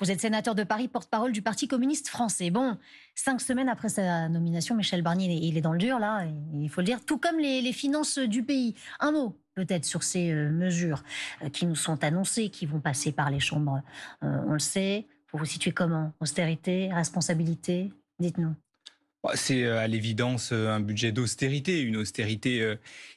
Vous êtes sénateur de Paris, porte-parole du Parti communiste français. Bon, cinq semaines après sa nomination, Michel Barnier, il est dans le dur, là, il faut le dire, tout comme les, finances du pays. Un mot peut-être sur ces euh, mesures euh, qui nous sont annoncées, qui vont passer par les chambres. Euh, on le sait. Pour vous situer comment Austérité, responsabilité Dites-nous. Bah, c'est euh, à l'évidence euh, un budget d'austérité, une austérité euh,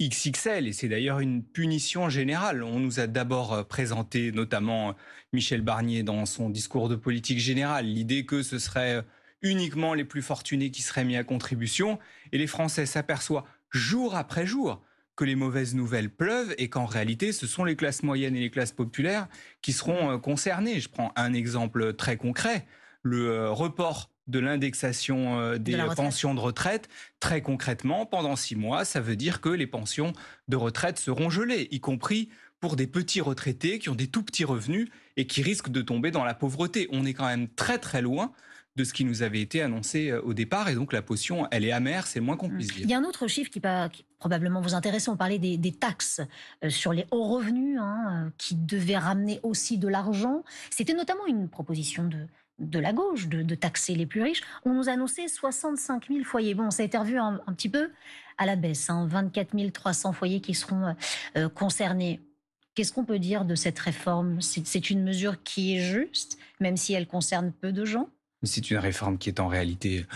XXL, et c'est d'ailleurs une punition générale. On nous a d'abord présenté, notamment Michel Barnier dans son discours de politique générale, l'idée que ce serait uniquement les plus fortunés qui seraient mis à contribution, et les Français s'aperçoivent jour après jour que les mauvaises nouvelles pleuvent et qu'en réalité, ce sont les classes moyennes et les classes populaires qui seront concernées. Je prends un exemple très concret, le report de l'indexation euh, des pensions de retraite. Très concrètement, pendant six mois, ça veut dire que les pensions de retraite seront gelées, y compris pour des petits retraités qui ont des tout petits revenus et qui risquent de tomber dans la pauvreté. On est quand même très très loin de ce qui nous avait été annoncé euh, au départ. Et donc la potion, elle est amère, c'est moins qu'on mm. puisse dire. Il y a un autre chiffre qui, va bah, probablement vous intéresser. On parlait des, taxes euh, sur les hauts revenus hein, qui devaient ramener aussi de l'argent. C'était notamment une proposition de, de la gauche, de, taxer les plus riches. On nous annonçait 65 000 foyers. Bon, ça a été revu un, petit peu à la baisse, 24 hein. 300 foyers qui seront euh, euh, concernés. Qu'est-ce qu'on peut dire de cette réforme C'est une mesure qui est juste, même si elle concerne peu de gens C'est une réforme qui est en réalité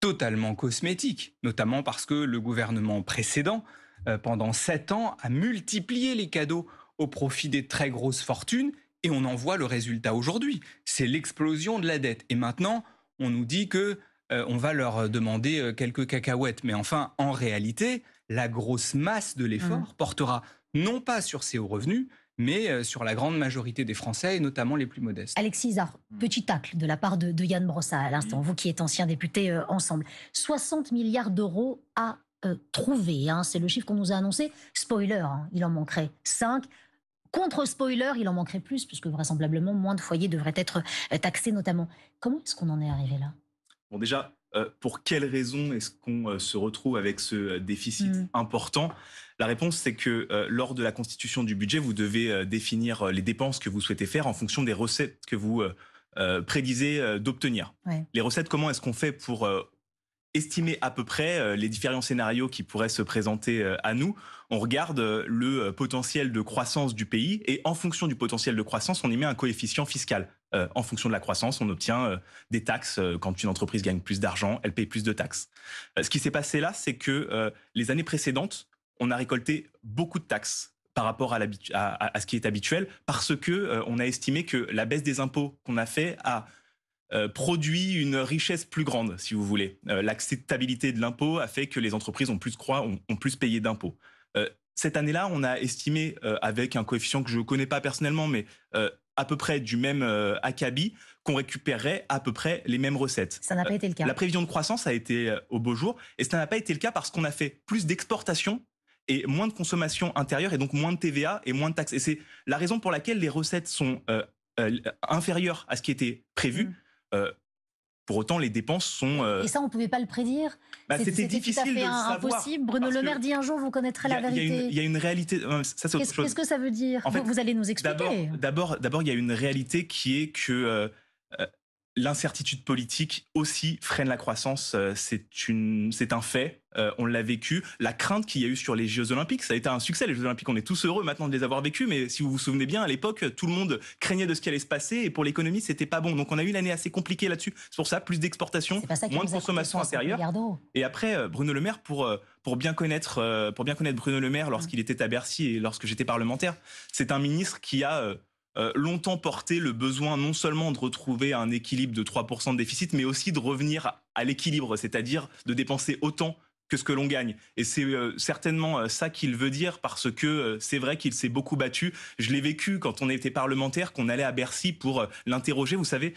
totalement cosmétique, notamment parce que le gouvernement précédent, euh, pendant sept ans, a multiplié les cadeaux au profit des très grosses fortunes et on en voit le résultat aujourd'hui. C'est l'explosion de la dette. Et maintenant, on nous dit que euh, on va leur demander euh, quelques cacahuètes. Mais enfin, en réalité, la grosse masse de l'effort mmh. portera non pas sur ces hauts revenus, mais euh, sur la grande majorité des Français, et notamment les plus modestes. Alexis Isard, mmh. petit tacle de la part de, Yann Brossa à l'instant, mmh. vous qui êtes ancien député ensemble. 60 milliards d'euros à trouver, hein, c'est le chiffre qu'on nous a annoncé. Spoiler, hein, il en manquerait 5. Contre-spoiler, il en manquerait plus, puisque vraisemblablement moins de foyers devraient être euh, taxés notamment. Comment est-ce qu'on en est arrivé là Bon déjà, euh, pour quelles raisons est-ce qu'on euh, se retrouve avec ce déficit mm. important La réponse, c'est que lors de la constitution du budget, vous devez définir les dépenses que vous souhaitez faire en fonction des recettes que vous prédisez d'obtenir. Les recettes, comment est-ce qu'on fait pour estimer à peu près euh, les différents scénarios qui pourraient se présenter euh, à nous. On regarde euh, le potentiel de croissance du pays et en fonction du potentiel de croissance, on y met un coefficient fiscal. en fonction de la croissance, on obtient des taxes. Quand une entreprise gagne plus d'argent, elle paye plus de taxes. ce qui s'est passé là, c'est que les années précédentes, on a récolté beaucoup de taxes par rapport à, à ce qui est habituel, parce que on a estimé que la baisse des impôts qu'on a fait a euh, produit une richesse plus grande, si vous voulez. Euh, l'acceptabilité de l'impôt a fait que les entreprises ont plus, ont, plus payé d'impôts. Euh, cette année-là, on a estimé, avec un coefficient que je ne connais pas personnellement, mais à peu près du même acabit, qu'on récupérerait à peu près les mêmes recettes. Ça n'a pas été le cas. La prévision de croissance a été au beau jour, et ça n'a pas été le cas parce qu'on a fait plus d'exportations et moins de consommation intérieure, et donc moins de TVA et moins de taxes. Et c'est la raison pour laquelle les recettes sont inférieures à ce qui était prévu. Mm. Euh, pour autant, les dépenses sont. Euh, Et ça, on ne pouvait pas le prédire. Bah, c'était difficile impossible. Bruno Le Maire dit un jour, vous connaîtrez la vérité. Il y, a une réalité. Euh, qu'est-ce que ça veut dire vous, vous, allez nous expliquer. D'abord, il y a une réalité qui est que l'incertitude politique aussi freine la croissance. Euh, c'est un fait. Euh, on l'a vécu. La crainte qu'il y a eu sur les Jeux Olympiques, ça a été un succès. Les Jeux Olympiques, on est tous heureux maintenant de les avoir vécus. Mais si vous vous souvenez bien, à l'époque, tout le monde craignait de ce qui allait se passer. Et pour l'économie, c'était pas bon. Donc on a eu l'année assez compliquée là-dessus. C'est pour ça, plus d'exportations, moins de consommation intérieure. Et après, euh, Bruno Le Maire, pour bien connaître, pour bien connaître Bruno Le Maire lorsqu'il était à Bercy et lorsque j'étais parlementaire, c'est un ministre qui a euh, longtemps porté le besoin non seulement de retrouver un équilibre de 3% de déficit, mais aussi de revenir à l'équilibre, c'est-à-dire de dépenser autant que ce que l'on gagne. Et c'est euh, certainement euh, ça qu'il veut dire parce que c'est vrai qu'il s'est beaucoup battu. Je l'ai vécu quand on était parlementaire, qu'on allait à Bercy pour l'interroger. Vous savez,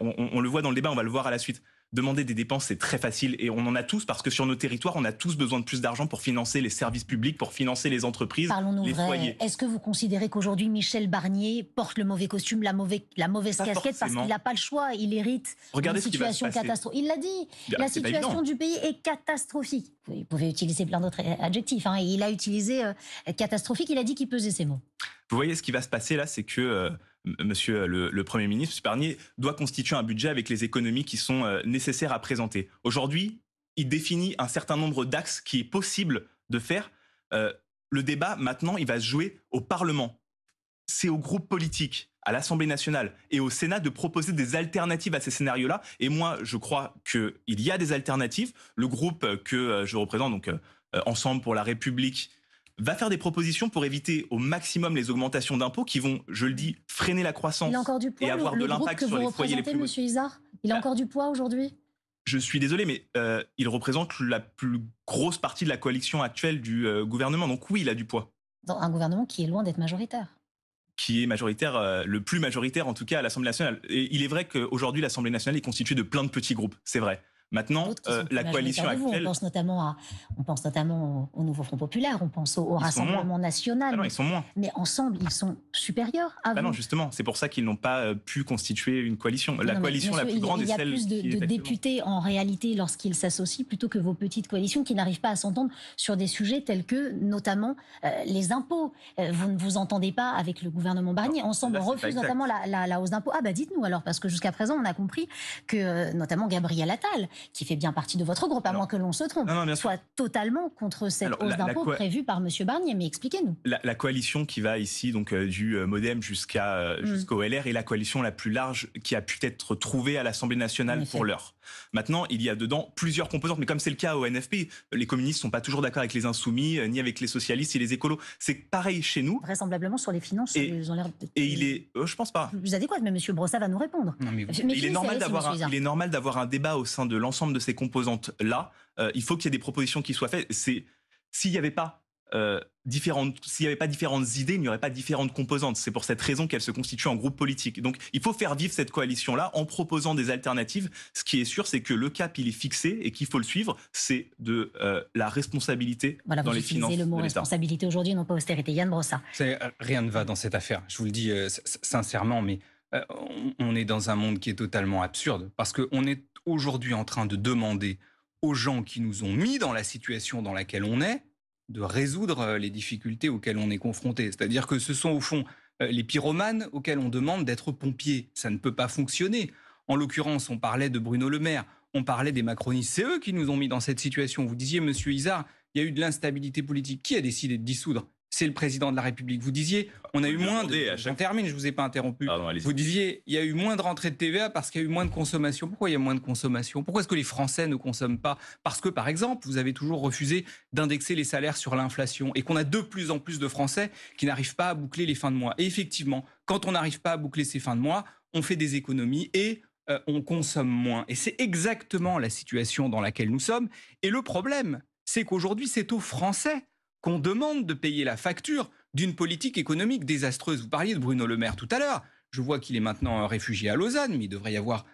on, le voit dans le débat, on va le voir à la suite. Demander des dépenses, c'est très facile et on en a tous parce que sur nos territoires, on a tous besoin de plus d'argent pour financer les services publics, pour financer les entreprises, Parlons-nous les Est-ce que vous considérez qu'aujourd'hui, Michel Barnier porte le mauvais costume, la, mauvaise, la mauvaise casquette parce qu'il n'a pas le choix, il hérite Regardez la situation catastrophique. Il l'a dit, la situation du pays est catastrophique. Vous pouvez utiliser plein d'autres euh, adjectifs. Hein, il a utilisé euh, catastrophique, il a dit qu'il pesait ses mots. Vous voyez, ce qui va se passer là, c'est que... Euh, Monsieur euh, le, Premier ministre, M. doit constituer un budget avec les économies qui sont euh, nécessaires à présenter. Aujourd'hui, il définit un certain nombre d'axes qui est possible de faire. Euh, le débat, maintenant, il va se jouer au Parlement. C'est au groupe politique, à l'Assemblée nationale et au Sénat de proposer des alternatives à ces scénarios-là. Et moi, je crois qu'il y a des alternatives. Le groupe que je représente, donc Ensemble pour la République, va faire des propositions pour éviter au maximum les augmentations d'impôts qui vont, je le dis, freiner la croissance du poids, et avoir de l'impact sur les foyers les plus Isard, il a encore du poids aujourd'hui je suis désolé, mais euh, il représente la plus grosse partie de la coalition actuelle du euh, gouvernement. Donc oui, il a du poids. Dans un gouvernement qui est loin d'être majoritaire qui est majoritaire, euh, le plus majoritaire en tout cas à l'Assemblée nationale. Et il est vrai qu'aujourd'hui, l'Assemblée nationale est constituée de plein de petits groupes, c'est vrai. Maintenant, euh, la coalition actuelle. On pense notamment, on pense notamment au, Nouveau Front Populaire, on pense au, Rassemblement National. Ah ils sont moins. Mais ensemble, ils sont supérieurs à ah non, justement, c'est pour ça qu'ils n'ont pas euh, pu constituer une coalition. La coalition la plus grande est celle. Il y a plus de, députés en réalité lorsqu'ils s'associent plutôt que vos petites coalitions qui n'arrivent pas à s'entendre sur des sujets tels que, notamment, euh, les impôts. vous ne vous entendez pas avec le gouvernement Barnier. ensemble, on refuse notamment la, hausse d'impôts. Ah bah dites-nous alors, parce que jusqu'à présent, on a compris que, notamment Gabriel Attal, qui fait bien partie de votre groupe, à moins que l'on se trompe, soit totalement contre cette hausse d'impôt prévue par M. Barnier. Mais expliquez-nous. La, coalition qui va ici, donc euh, du euh, MoDem jusqu'à euh, mm. jusqu'au LR, est la coalition la plus large qui a pu être trouvée à l'Assemblée nationale pour l'heure. Maintenant, il y a dedans plusieurs composantes, mais comme c'est le cas au NFP, les communistes ne sont pas toujours d'accord avec les insoumis, ni avec les socialistes et les écolos. C'est pareil chez nous. Vraisemblablement sur les finances, et, ils ont l'air. Et il est, je pense pas. vous Vous quoi mais Monsieur Brossa va nous répondre. il, est normal il, est normal d'avoir un débat au sein de l'ensemble ensemble de ces composantes-là, euh, il faut qu'il y ait des propositions qui soient faites. C'est s'il n'y avait pas euh, différentes, s'il n'y avait pas différentes idées, il n'y aurait pas différentes composantes. C'est pour cette raison qu'elle se constitue en groupe politique. Donc, il faut faire vivre cette coalition-là en proposant des alternatives. Ce qui est sûr, c'est que le cap, il est fixé et qu'il faut le suivre. C'est de euh, la responsabilité voilà, dans vous les finances. le mot responsabilité aujourd'hui, non pas austérité. Yann Brossa. Rien ne va dans cette affaire. Je vous le dis sincèrement, mais on est dans un monde qui est totalement absurde parce qu'on est aujourd'hui en train de demander aux gens qui nous ont mis dans la situation dans laquelle on est de résoudre euh, les difficultés auxquelles on est confronté. C'est-à-dire que ce sont au fond euh, les pyromanes auxquels on demande d'être pompiers. Ça ne peut pas fonctionner. En l'occurrence, on parlait de Bruno Le Maire, on parlait des macronistes. C'est eux qui nous ont mis dans cette situation. Vous disiez, Monsieur Isard, il y a eu de l'instabilité politique. Qui a décidé de dissoudre c'est le président de la République. Vous disiez, ah, on a eu moins de. on termine, je vous ai pas interrompu. vous disiez, il y a eu moins de rentrées de TVA parce qu'il y a eu moins de consommation. Pourquoi il y a moins de consommation Pourquoi est-ce que les Français ne consomment pas Parce que, par exemple, vous avez toujours refusé d'indexer les salaires sur l'inflation et qu'on a de plus en plus de Français qui n'arrivent pas à boucler les fins de mois. Et effectivement, quand on n'arrive pas à boucler ces fins de mois, on fait des économies et euh, on consomme moins. Et c'est exactement la situation dans laquelle nous sommes. Et le problème, c'est qu'aujourd'hui, c'est aux Français qu'on demande de payer la facture d'une politique économique désastreuse. Vous parliez de Bruno Le Maire tout à l'heure. Je vois qu'il est maintenant euh, réfugié à Lausanne, mais il devrait y avoir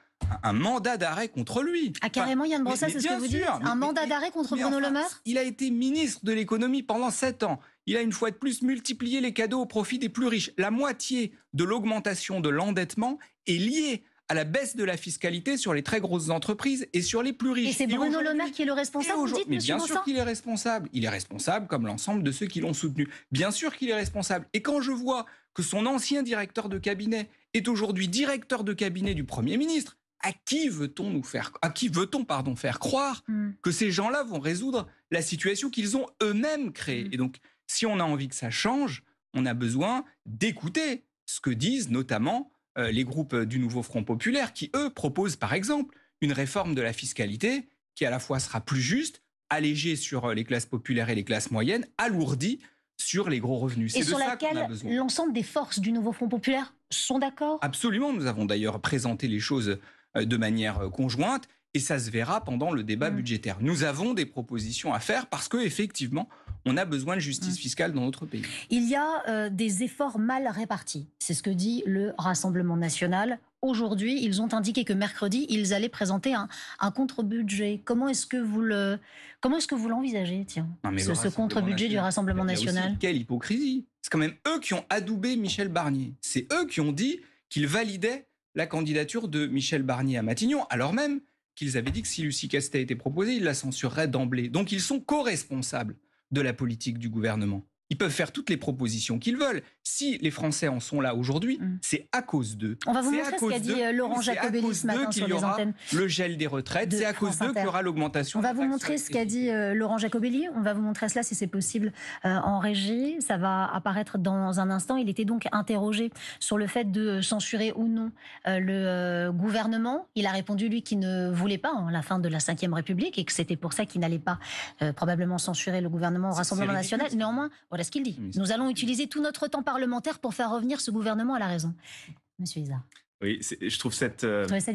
un, mandat d'arrêt contre lui. Ah, carrément, Yann Brossat, c'est ce que vous dites Un mandat d'arrêt contre Bruno Le Maire Il a été ministre de l'économie pendant sept ans. Il a une fois de plus multiplié les cadeaux au profit des plus riches. La moitié de l'augmentation de l'endettement est liée à la baisse de la fiscalité sur les très grosses entreprises et sur les plus riches. Et c'est Bruno Le Maire qui est le responsable, aujourd'hui. Mais bien sûr qu'il est responsable. Il est responsable comme l'ensemble de ceux qui l'ont soutenu. Bien sûr qu'il est responsable. Et quand je vois que son ancien directeur de cabinet est aujourd'hui directeur de cabinet du Premier ministre, à qui veut-on nous faire, à qui veut-on pardon faire croire hmm. que ces gens-là vont résoudre la situation qu'ils ont eux-mêmes créée hmm. Et donc, si on a envie que ça change, on a besoin d'écouter ce que disent notamment euh, les groupes euh, du Nouveau Front Populaire qui, eux, proposent par exemple une réforme de la fiscalité qui à la fois sera plus juste, allégée sur euh, les classes populaires et les classes moyennes, alourdie sur les gros revenus. Et sur laquelle l'ensemble des forces du nouveau Front populaire sont d'accord Absolument, nous avons d'ailleurs présenté les choses de manière conjointe et ça se verra pendant le débat mm. budgétaire. Nous avons des propositions à faire parce que effectivement, on a besoin de justice mmh. fiscale dans notre pays. Il y a euh, des efforts mal répartis. C'est ce que dit le Rassemblement national. Aujourd'hui, ils ont indiqué que mercredi, ils allaient présenter un, contre-budget. Comment est-ce que vous le, comment est-ce que vous l'envisagez, tiens, ce, contre-budget du Rassemblement national Quelle hypocrisie C'est quand même eux qui ont adoubé Michel Barnier. C'est eux qui ont dit qu'ils validaient la candidature de Michel Barnier à Matignon, alors même qu'ils avaient dit que si Lucie Castet était proposée, ils la censureraient d'emblée. Donc ils sont co-responsables de la politique du gouvernement. Ils peuvent faire toutes les propositions qu'ils veulent. Si les Français en sont là aujourd'hui, mm. c'est à cause d'eux. On va vous montrer ce qu'a dit euh, Laurent Jacobelli ce matin sur les antennes. Le gel des retraites, c'est à cause d'eux qu'il y aura l'augmentation. On va vous montrer ce qu'a dit euh, Laurent Jacobelli. On va vous montrer cela si c'est possible euh, en régie. Ça va apparaître dans un instant. Il était donc interrogé sur le fait de censurer ou non le gouvernement. Il a répondu lui qu'il ne voulait pas hein, la fin de la Ve République et que c'était pour ça qu'il n'allait pas probablement censurer le gouvernement au Rassemblement national. Néanmoins, voilà ce qu'il dit. Nous allons utiliser tout notre temps parlementaire pour faire revenir ce gouvernement à la raison. Monsieur Isard. Oui, je trouve cette. Vous euh, ça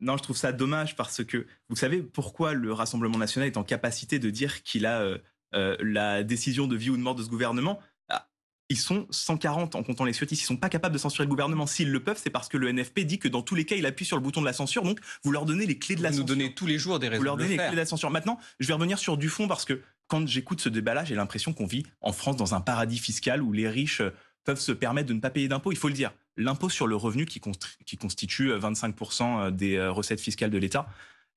non, je trouve ça dommage parce que vous savez pourquoi le Rassemblement national est en capacité de dire qu'il a euh, euh, la décision de vie ou de mort de ce gouvernement ah, ils sont 140 en comptant les siotistes. Ils sont pas capables de censurer le gouvernement. S'ils le peuvent, c'est parce que le NFP dit que dans tous les cas, il appuie sur le bouton de la censure. Donc, vous leur donnez les clés de la censure. Vous donnez tous les jours des raisons. Vous leur donnez les clés de la censure. Maintenant, je vais revenir sur du fond parce que quand j'écoute ce débat-là, j'ai l'impression qu'on vit en France dans un paradis fiscal où les riches euh, peuvent se permettre de ne pas payer d'impôts. Il faut le dire, l'impôt sur le revenu qui, constitue 25% euh, euh, des recettes fiscales de l'État,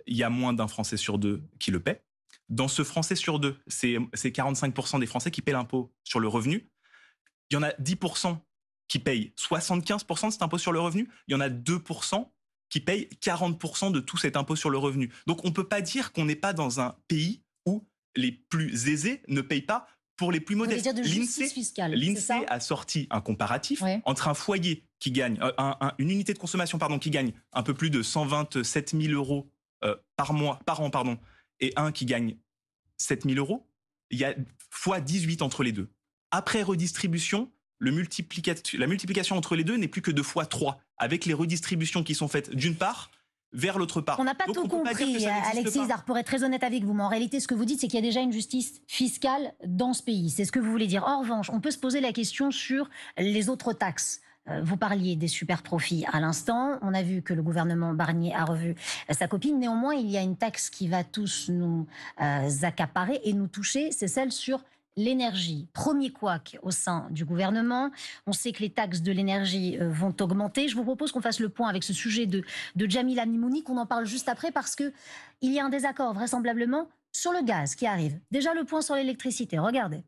il y a moins d'un Français sur deux qui le paie. Dans ce Français sur deux, c'est 45% des Français qui paient l'impôt sur le revenu. Il y en a 10% qui payent 75% de cet impôt sur le revenu. Il y en a 2% qui payent 40% de tout cet impôt sur le revenu. Donc on ne peut pas dire qu'on n'est pas dans un pays les plus aisés ne payent pas pour les plus modestes. L'INSEE a sorti un comparatif entre un foyer qui gagne, euh, une unité de consommation pardon, qui gagne un peu plus de 127 000 euros euh, par mois, par an, pardon, et un qui gagne 7 000 euros, il y a fois 18 entre les deux. Après redistribution, la multiplication entre les deux n'est plus que deux fois 3, avec les redistributions qui sont faites d'une part, vers l'autre part. On n'a pas tout compris, Alexis pour être très honnête avec vous. Mais en réalité, ce que vous dites, c'est qu'il y a déjà une justice fiscale dans ce pays. C'est ce que vous voulez dire. En revanche, on peut se poser la question sur les autres taxes. Euh, vous parliez des super profits à l'instant. On a vu que le gouvernement Barnier a revu euh, sa copine. Néanmoins, il y a une taxe qui va tous nous euh, accaparer et nous toucher. C'est celle sur l'énergie, premier couac au sein du gouvernement. On sait que les taxes de l'énergie euh, vont augmenter. Je vous propose qu'on fasse le point avec ce sujet de, Jamila Mimouni, qu'on en parle juste après, parce qu'il y a un désaccord vraisemblablement sur le gaz qui arrive. Déjà le point sur l'électricité, regardez.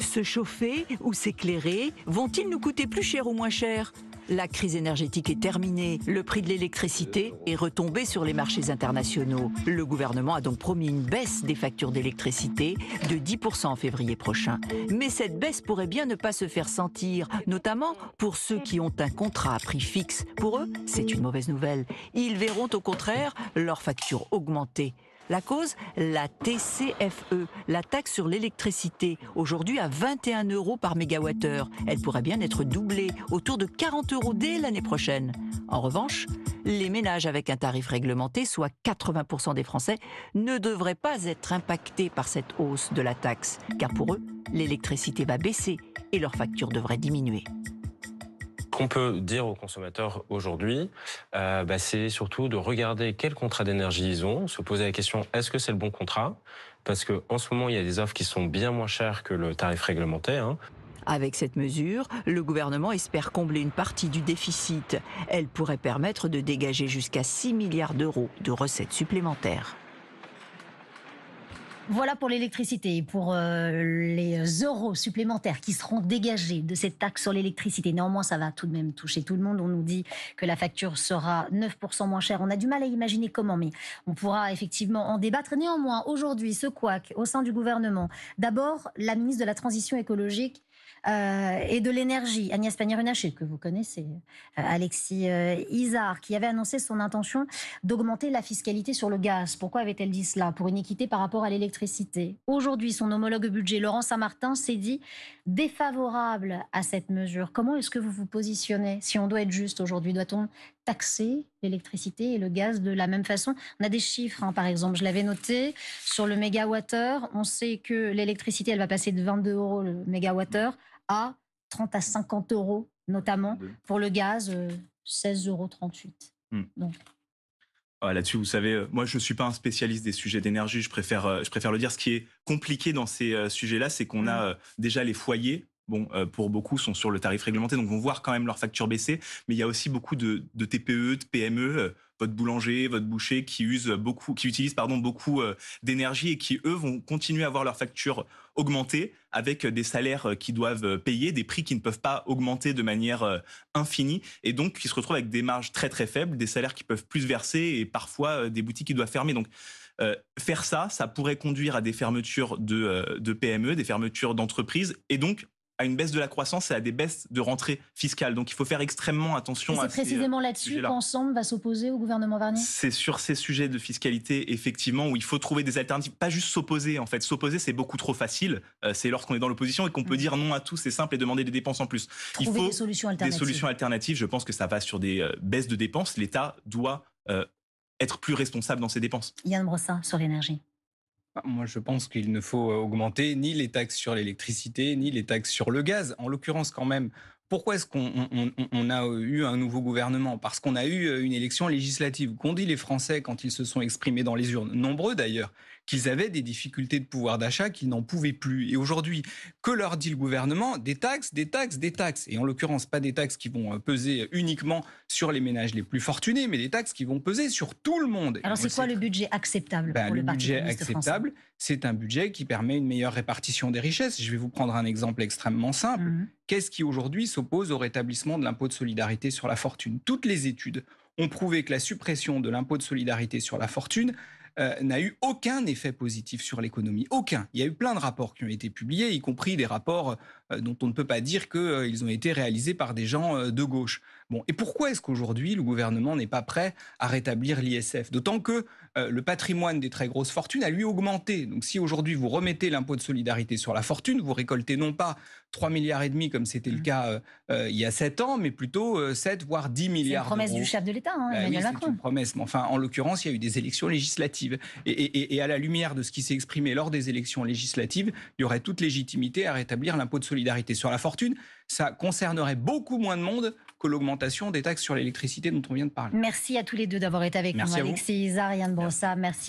Se chauffer ou s'éclairer vont-ils nous coûter plus cher ou moins cher la crise énergétique est terminée. Le prix de l'électricité est retombé sur les marchés internationaux. Le gouvernement a donc promis une baisse des factures d'électricité de 10% en février prochain. Mais cette baisse pourrait bien ne pas se faire sentir, notamment pour ceux qui ont un contrat à prix fixe. Pour eux, c'est une mauvaise nouvelle. Ils verront au contraire leurs factures augmenter. La cause La TCFE, la taxe sur l'électricité, aujourd'hui à 21 euros par mégawattheure. Elle pourrait bien être doublée, autour de 40 euros dès l'année prochaine. En revanche, les ménages avec un tarif réglementé, soit 80% des Français, ne devraient pas être impactés par cette hausse de la taxe, car pour eux, l'électricité va baisser et leur facture devraient diminuer qu'on peut dire aux consommateurs aujourd'hui, euh, bah, c'est surtout de regarder quel contrat d'énergie ils ont, se poser la question est-ce que c'est le bon contrat Parce qu'en en ce moment, il y a des offres qui sont bien moins chères que le tarif réglementé. Hein. Avec cette mesure, le gouvernement espère combler une partie du déficit. Elle pourrait permettre de dégager jusqu'à 6 milliards d'euros de recettes supplémentaires. Voilà pour l'électricité et pour euh, les euros supplémentaires qui seront dégagés de cette taxe sur l'électricité. Néanmoins, ça va tout de même toucher tout le monde. On nous dit que la facture sera 9% moins chère. On a du mal à imaginer comment, mais on pourra effectivement en débattre. Néanmoins, aujourd'hui, ce couac au sein du gouvernement. D'abord, la ministre de la Transition écologique euh, et de l'énergie, Agnès Pannier-Runacher, que vous connaissez, euh, Alexis euh, Isard, qui avait annoncé son intention d'augmenter la fiscalité sur le gaz. Pourquoi avait-elle dit cela Pour une équité par rapport à l'électricité. Aujourd'hui, son homologue budget, Laurent Saint-Martin, s'est dit défavorable à cette mesure. Comment est-ce que vous vous positionnez Si on doit être juste aujourd'hui, doit-on taxer l'électricité et le gaz de la même façon. On a des chiffres, hein. par exemple, je l'avais noté, sur le mégawattheure, on sait que l'électricité, elle va passer de 22 euros le mégawattheure à 30 à 50 euros, notamment pour le gaz, 16,38 euh, euros. Hmm. Donc, ah, Là-dessus, vous savez, euh, moi, je ne suis pas un spécialiste des sujets d'énergie, je préfère, euh, je préfère le dire. Ce qui est compliqué dans ces sujets-là, c'est qu'on hmm. a déjà les foyers bon, euh, pour beaucoup, sont sur le tarif réglementé, donc vont voir quand même leur facture baisser. Mais il y a aussi beaucoup de, TPE, de PME, e, euh, votre boulanger, votre boucher, qui usent beaucoup, qui utilisent pardon beaucoup euh, d'énergie et qui eux vont continuer à voir leur facture augmenter avec des salaires qui doivent payer, des prix qui ne peuvent pas augmenter de manière infinie et donc qui se retrouvent avec des marges très très faibles, des salaires qui peuvent plus verser et parfois des boutiques qui doivent fermer. Donc faire ça, ça pourrait conduire à des fermetures de, de PME, des fermetures d'entreprises et donc à une baisse de la croissance et à des baisses de rentrées fiscales. Donc il faut faire extrêmement attention et à C'est précisément euh, là-dessus qu'Ensemble va s'opposer au gouvernement Varnier C'est sur ces sujets de fiscalité, effectivement, où il faut trouver des alternatives. Pas juste s'opposer, en fait. S'opposer, c'est beaucoup trop facile. Euh, c'est lorsqu'on est dans l'opposition et qu'on peut mm. dire non à tout, c'est simple, et demander des dépenses en plus. Trouver il faut des solutions alternatives. Des solutions alternatives. Je pense que ça va sur des euh, baisses de dépenses. L'État doit être plus responsable dans ses dépenses. Yann Brossard sur l'énergie. Bah, moi, je pense qu'il ne faut euh, augmenter ni les taxes sur l'électricité, ni les taxes sur le gaz. En l'occurrence, quand même, pourquoi est-ce qu'on a euh, eu un nouveau gouvernement Parce qu'on a eu euh, une élection législative. Qu'ont dit les Français quand ils se sont exprimés dans les urnes Nombreux d'ailleurs qu'ils avaient des difficultés de pouvoir d'achat, qu'ils n'en pouvaient plus. Et aujourd'hui, que leur dit le gouvernement Des taxes, des taxes, des taxes. Et en l'occurrence, pas des taxes qui vont euh, peser uniquement sur les ménages les plus fortunés, mais des taxes qui vont peser sur tout le monde. Alors c'est quoi le budget acceptable ben, pour Le, budget acceptable, c'est un budget qui permet une meilleure répartition des richesses. Je vais vous prendre un exemple extrêmement simple. Mmh. Qu'est-ce qui aujourd'hui s'oppose au rétablissement de l'impôt de solidarité sur la fortune Toutes les études ont prouvé que la suppression de l'impôt de solidarité sur la fortune euh, n'a eu aucun effet positif sur l'économie. Aucun. Il y a eu plein de rapports qui ont été publiés, y compris des rapports euh, dont on ne peut pas dire qu'ils ont été réalisés par des gens euh, de gauche et pourquoi est-ce qu'aujourd'hui le gouvernement n'est pas prêt à rétablir l'ISF D'autant que euh, le patrimoine des très grosses fortunes a lui augmenté. Donc si aujourd'hui vous remettez l'impôt de solidarité sur la fortune, vous récoltez non pas 3 milliards et demi comme c'était le mmh. cas euh, euh, il y a 7 ans, mais plutôt 7 voire 10 milliards. C'est une promesse du chef de l'État, hein, bah Emmanuel Macron. oui, Une promesse, mais en l'occurrence il y a eu des élections législatives et à la lumière de ce qui s'est exprimé lors des élections législatives, il y aurait toute légitimité à rétablir l'impôt de solidarité sur la fortune. Ça concernerait beaucoup moins de monde l'augmentation des taxes sur l'électricité dont on vient de parler. Merci à tous les deux d'avoir été avec merci nous, Alexis Isa, Brossa. Merci.